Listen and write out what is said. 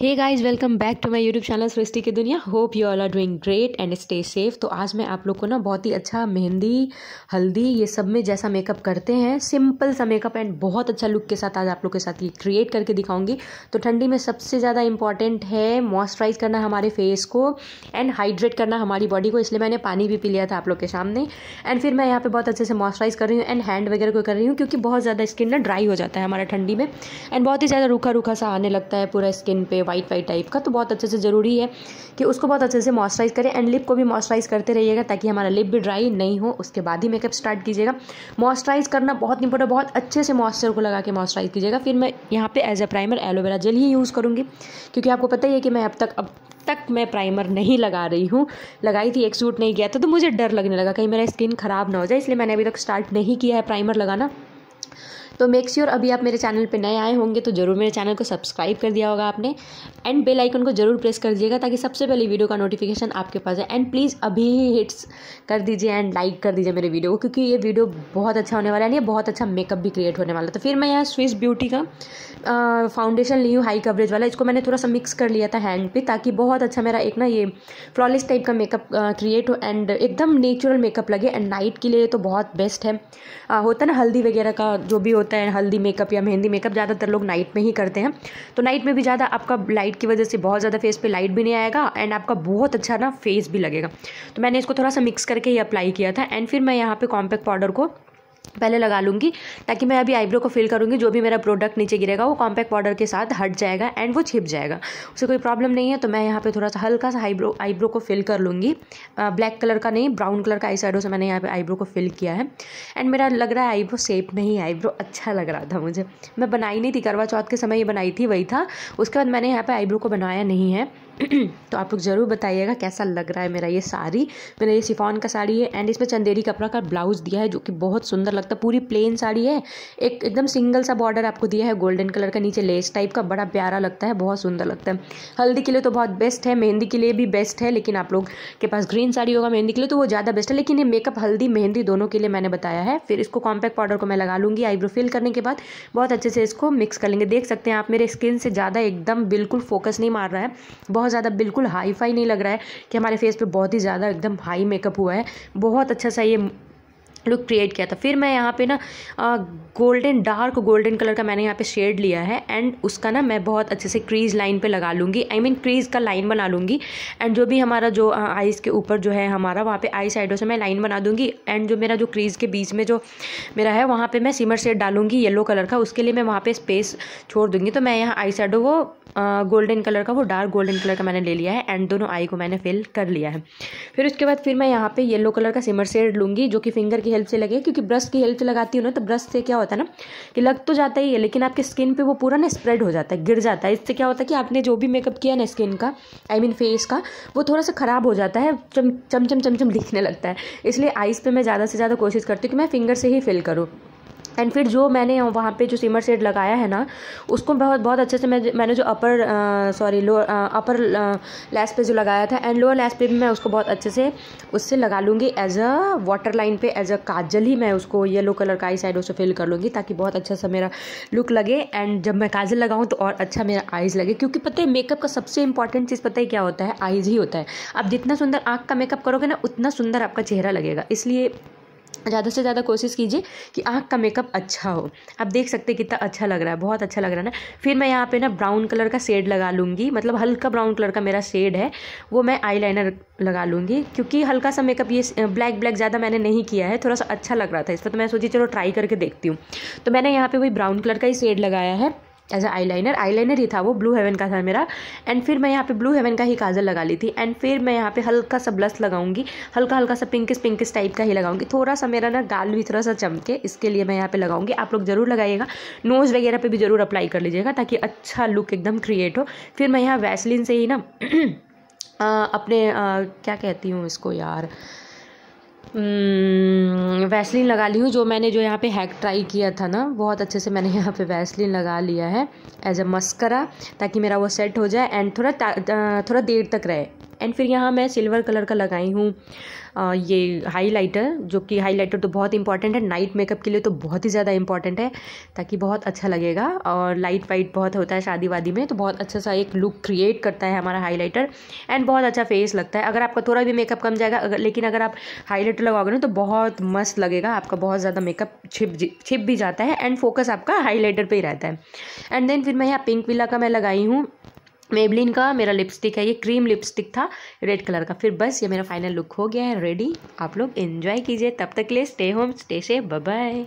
hey guys welcome back to my YouTube channel Srishti की दुनिया hope you all are doing great and stay safe तो आज मैं आप लोग को ना बहुत ही अच्छा मेहंदी हल्दी ये सब में जैसा मेकअप करते हैं सिंपल सा मेकअप एंड बहुत अच्छा लुक के साथ आज आप लोग के साथ ये क्रिएट करके दिखाऊंगी तो ठंडी में सबसे ज़्यादा इंपॉर्टेंट है मॉइस्चराइज करना हमारे फेस को एंड हाइड्रेट करना हमारी बॉडी को इसलिए मैंने पानी भी पी लिया था आप लोग के सामने एंड फिर मैं यहाँ पर बहुत अच्छे से मॉइस्चराइज कर रही हूँ एंड हैंड वगैरह को कर रही हूँ क्योंकि बहुत ज़्यादा स्किन ना ड्राई हो जाता है हमारा ठंडी में एंड बहुत ही ज़्यादा रूखा रूखा सा आने लगता है पूरा स्किन पर वाइट वाइट टाइप का तो बहुत अच्छे से ज़रूरी है कि उसको बहुत अच्छे से मॉइस्चराइज करें एंड लिप को भी मॉइस्चराइज करते रहिएगा ताकि हमारा लिप भी ड्राई नहीं हो उसके बाद ही मेकअप स्टार्ट कीजिएगा मॉइस्चराइज करना बहुत इंपॉर्टेंट बहुत अच्छे से मॉइस्चर को लगा के मॉइस्चराइज कीजिएगा फिर मैं यहाँ पे as a primer aloe vera gel ही यूज़ करूँगी क्योंकि आपको पता ही है कि मैं अब तक अब तक मैं प्राइमर नहीं लगा रही हूँ लगाई थी एक सूट नहीं गया था तो मुझे डर लगने लगा कहीं मेरा स्किन ख़राब ना हो जाए इसलिए मैंने अभी तक स्टार्ट नहीं किया है प्राइमर लगाना तो मेक श्योर sure अभी आप मेरे चैनल पे नए आए होंगे तो ज़रूर मेरे चैनल को सब्सक्राइब कर दिया होगा आपने एंड बेल आइकन को ज़रूर प्रेस कर दीजिएगा ताकि सबसे पहले वीडियो का नोटिफिकेशन आपके पास है एंड प्लीज़ अभी ही हिट्स कर दीजिए एंड लाइक कर दीजिए मेरे वीडियो को क्योंकि ये वीडियो बहुत अच्छा होने वाला है एंड बहुत अच्छा मेकअप भी क्रिएट होने वाला तो फिर मैं यहाँ स्विस ब्यूटी का फाउंडेशन ली हूँ हाई कवरेज वाला इसको मैंने थोड़ा सा मिक्स कर लिया था हैंड पे ताकि बहुत अच्छा मेरा एक ना ये फ्लॉलेस टाइप का मेकअप क्रिएट हो एंड एकदम नेचुरल मेकअप लगे एंड नाइट के लिए तो बहुत बेस्ट है आ, होता ना हल्दी वगैरह का जो भी होता है हल्दी मेकअप या मेहंदी मेकअप ज़्यादातर लोग नाइट में ही करते हैं तो नाइट में भी ज़्यादा आपका लाइट की वजह से बहुत ज़्यादा फेस पे लाइट भी नहीं आएगा एंड आपका बहुत अच्छा ना फेस भी लगेगा तो मैंने इसको थोड़ा सा मिक्स करके ही अप्लाई किया था एंड फिर मैं यहाँ पर कॉम्पैक्ट पाउडर को पहले लगा लूँगी ताकि मैं अभी आईब्रो को फिल करूँगी जो भी मेरा प्रोडक्ट नीचे गिरेगा वो कॉम्पैक्ट पाउडर के साथ हट जाएगा एंड वो छिप जाएगा उसे कोई प्रॉब्लम नहीं है तो मैं यहाँ पे थोड़ा सा हल्का सा आईब्रो आईब्रो को फिल कर लूँगी ब्लैक कलर का नहीं ब्राउन कलर का आई से मैंने यहाँ पर आईब्रो को फिल किया है एंड मेरा लग रहा है आईब्रो सेप में ही आईब्रो अच्छा लग रहा था मुझे मैं बनाई नहीं थी करवा चौथ के समय ये बनाई थी वही था उसके बाद मैंने यहाँ पर आईब्रो को बनाया नहीं है तो आप लोग ज़रूर बताइएगा कैसा लग रहा है मेरा ये साड़ी मेरा ये सिफॉन का साड़ी है एंड इसमें चंदेरी कपड़ा का ब्लाउज दिया है जो कि बहुत सुंदर लगता है पूरी प्लेन साड़ी है एक एकदम सिंगल सा बॉर्डर आपको दिया है गोल्डन कलर का नीचे लेस टाइप का बड़ा प्यारा लगता है बहुत सुंदर लगता है हल्दी के लिए तो बहुत बेस्ट है मेहंदी के लिए भी बेस्ट है लेकिन आप लोग के पास ग्रीन साड़ी होगा मेहंदी के लिए तो वो ज़्यादा बेस्ट है लेकिन ये मेकअप हल्दी मेहंदी दोनों के लिए मैंने बताया है फिर इसको कॉम्पैक्ट पाउडर को मैं लगा लूँगी आईब्रो फिल करने के बाद बहुत अच्छे से इसको मिक्स कर लेंगे देख सकते हैं आप मेरे स्किन से ज़्यादा एकदम बिल्कुल फोकस नहीं मार रहा है बहुत बहुत ज़्यादा बिल्कुल हाई फाई नहीं लग रहा है कि हमारे फेस पे बहुत ही ज़्यादा एकदम हाई मेकअप हुआ है बहुत अच्छा सा ये लुक क्रिएट किया था फिर मैं यहाँ पे ना गोल्डन डार्क गोल्डन कलर का मैंने यहाँ पे शेड लिया है एंड उसका ना मैं बहुत अच्छे से क्रीज लाइन पे लगा लूँगी I I mean mean, crease का लाइन बना लूँगी एंड जो भी हमारा जो आईज़ के ऊपर जो है हमारा वहाँ पे आई साइडों से मैं लाइन बना दूँगी एंड जो मेरा जो क्रीज के बीच में जो मेरा है वहाँ पर मैं सिमर शेड डालूँगी येलो कलर का उसके लिए मैं वहाँ पर स्पेस छोड़ दूँगी तो मैं यहाँ आई साइडो वो गोल्डन कलर का वो डार्क गोल्डन कलर का मैंने ले लिया है एंड दोनों आई को मैंने फिल कर लिया है फिर उसके बाद फिर मैं यहाँ पर येलो कलर का सिमर शेड लूँगी जो कि फिंगर की हेल्प से लगे क्योंकि ब्रश की हेल्प से लगाती हूँ ना तो ब्रश से क्या होता है ना कि लग तो जाता ही है लेकिन आपके स्किन पे वो पूरा ना स्प्रेड हो जाता है गिर जाता है इससे क्या होता है कि आपने जो भी मेकअप किया ना स्किन का I I mean mean face का वो थोड़ा सा ख़राब हो जाता है चमचम चमचम दिखने लगता है इसलिए आइस पर मैं ज़्यादा से ज़्यादा कोशिश करती हूँ कि मैं फिंगर से ही फिल करूँ एंड फिर जो मैंने वहाँ पे जो सिमर सेट लगाया है ना उसको बहुत बहुत अच्छे से मैं मैंने जो upper sorry lower upper lash पे जो लगाया था एंड लोअर लैस पे भी मैं उसको बहुत अच्छे से उससे लगा लूँगी एज अ वाटर लाइन पे एज अ काजल ही मैं उसको येलो कलर का आई साइड उससे फिल कर लूँगी ताकि बहुत अच्छा सा मेरा लुक लगे एंड जब मैं काजल लगाऊँ तो और अच्छा मेरा आइज़ लगे क्योंकि पता है मेकअप का सबसे इंपॉर्टेंट चीज़ पता है क्या होता है आइज़ ही होता है आप जितना सुंदर आँख का मेकअप करोगे ना उतना सुंदर आपका चेहरा लगेगा इसलिए ज़्यादा से ज़्यादा कोशिश कीजिए कि आँख का मेकअप अच्छा हो आप देख सकते हैं कितना अच्छा लग रहा है बहुत अच्छा लग रहा है ना फिर मैं यहाँ पे ना ब्राउन कलर का शेड लगा लूँगी मतलब हल्का ब्राउन कलर का मेरा शेड है वो मैं आईलाइनर लगा लूँगी क्योंकि हल्का सा मेकअप ये ब्लैक ब्लैक ज़्यादा मैंने नहीं किया है थोड़ा सा अच्छा लग रहा था इस पर तो मैं सोची चलो ट्राई करके देखती हूँ तो मैंने यहाँ पर वही ब्राउन कलर का ही शेड लगाया है as eyeliner eyeliner ही था वो ब्लू हेवन का था मेरा एंड फिर मैं यहाँ पे ब्लू हेवन का ही काजल लगा ली थी एंड फिर मैं यहाँ पे हल्का सा ब्लस लगाऊंगी हल्का हल्का सा पिंकिस पिंकिस टाइप का ही लगाऊंगी थोड़ा सा मेरा ना गाल भी थोड़ा सा चमके इसके लिए मैं यहाँ पे लगाऊंगी आप लोग ज़रूर लगाइएगा नोज़ वगैरह पर भी ज़रूर अप्लाई कर लीजिएगा ताकि अच्छा लुक एकदम क्रिएट हो फिर मैं यहाँ वैसलिन से ही ना आ, अपने आ, क्या कहती हूँ इसको यार hmm, वैसलिन लगा ली हूँ जो मैंने जो यहाँ पे हैक ट्राई किया था ना बहुत अच्छे से मैंने यहाँ पे वैसलिन लगा लिया है एज अ मस्करा ताकि मेरा वो सेट हो जाए एंड थोड़ा थोड़ा देर तक रहे एंड फिर यहाँ मैं सिल्वर कलर का लगाई हूँ ये हाईलाइटर जो कि हाईलाइटर तो बहुत इंपॉर्टेंट है नाइट मेकअप के लिए तो बहुत ही ज़्यादा इंपॉर्टेंट है ताकि बहुत अच्छा लगेगा और लाइट वाइट बहुत होता है शादी वादी में तो बहुत अच्छा सा एक लुक क्रिएट करता है हमारा हाईलाइटर एंड बहुत अच्छा फेस लगता है अगर आपका थोड़ा भी मेकअप कम जाएगा अगर लेकिन अगर आप हाईलाइटर लगाओगे ना तो बहुत मस्त लगेगा आपका बहुत ज़्यादा मेकअप छिप छिप भी जाता है एंड फोकस आपका हाईलाइटर पर ही रहता है एंड देन फिर मैं यहाँ पिंक विला का मैं लगाई हूँ मेबलिन का मेरा लिपस्टिक है ये क्रीम लिपस्टिक था रेड कलर का फिर बस ये मेरा फाइनल लुक हो गया है रेडी आप लोग एंजॉय कीजिए तब तक के लिए स्टे होम स्टे से बाय